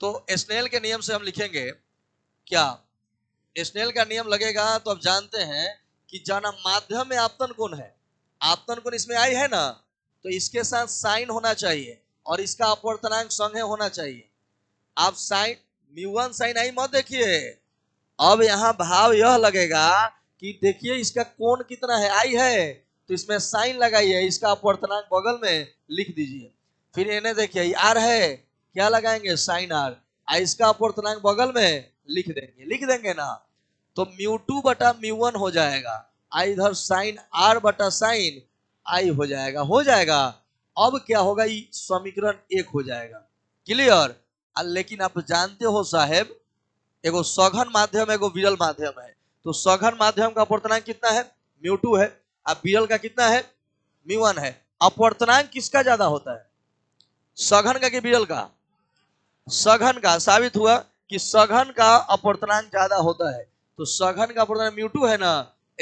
तो स्नेल के नियम से हम लिखेंगे क्या स्नेल का नियम लगेगा तो आप जानते हैं कि जाना माध्यम में आपतन कौन है आपतन कौन इसमें आई है ना तो इसके साथ साइन होना चाहिए और इसका अपवर्तनांक संघ होना चाहिए आप साइन म्यूवन साइन आई मत देखिए अब यहाँ भाव यह लगेगा कि देखिए इसका कोण कितना है आई है तो इसमें साइन लगाइए इसका अपवर्तनांक बगल में लिख दीजिए फिर इन्हें देखिए आर है क्या लगाएंगे साइन आर इसका अपर बगल में लिख देंगे लिख देंगे ना तो म्यू टू बटा म्यू वन हो जाएगा आई इधर साइन आर बटा साइन आई हो जाएगा हो जाएगा अब क्या होगा ये समीकरण एक हो जाएगा क्लियर लेकिन आप जानते हो साहेब एगो सघन माध्यम एगो विरल माध्यम है तो सघन माध्यम का अपवर्तनांक कितना है म्यू टू है अब विरल का कितना है म्यू वन है अपवर्तनांक किसका ज्यादा होता है सघन का कि विरल का सघन का साबित हुआ कि सघन का अपवर्तनांक ज्यादा होता है तो सघन का अपवर्तनांक म्यूटू है ना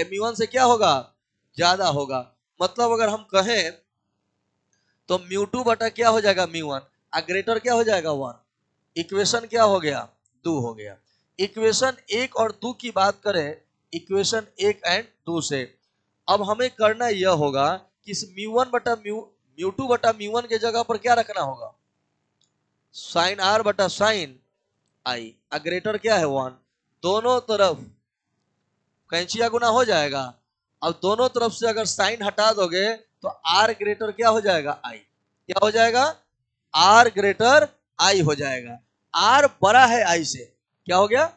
एम वन से क्या होगा ज्यादा होगा मतलब अगर हम कहें तो म्यूटू बटा क्या हो जाएगा म्यू वन आ ग्रेटर क्या हो जाएगा वन इक्वेशन क्या हो गया दो हो गया इक्वेशन एक और दो की बात करें इक्वेशन एक एंड दो से अब हमें करना यह होगा कि म्यू वन बटा म्यू म्यू टू बटा म्यू वन के जगह पर क्या रखना होगा साइन आर बटा साइन आई अग्रेटर क्या है वन दोनों तरफ कैंचिया गुना हो जाएगा अब दोनों तरफ से अगर साइन हटा दोगे तो आर ग्रेटर क्या हो जाएगा आई क्या हो जाएगा आर ग्रेटर आई हो जाएगा आर बड़ा है आई से क्या हो गया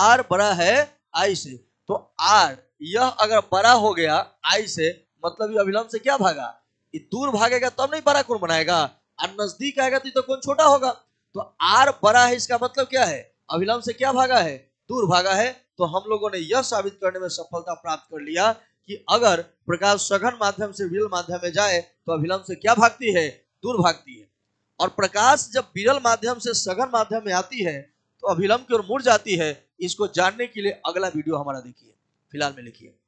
आर बड़ा है आई से तो आर यह अगर बड़ा हो गया आई से मतलब ये अभिलंब से क्या भागा ये दूर भागेगा तब तो नहीं बड़ा कौन बनाएगा और नजदीक आएगा तो कौन तो छोटा होगा तो आर बड़ा है इसका मतलब क्या है अभिलंब से क्या भागा है दूर भागा है तो हम लोगों ने यह साबित करने में सफलता प्राप्त कर लिया कि अगर प्रकाश सघन माध्यम से विरल माध्यम में जाए तो अभिलंब से क्या भागती है दूर भागती है और प्रकाश जब विरल माध्यम से सघन माध्यम में आती है तो अभिलंब की ओर मुड़ जाती है इसको जानने के लिए अगला वीडियो हमारा देखिए फिलहाल में लिखिए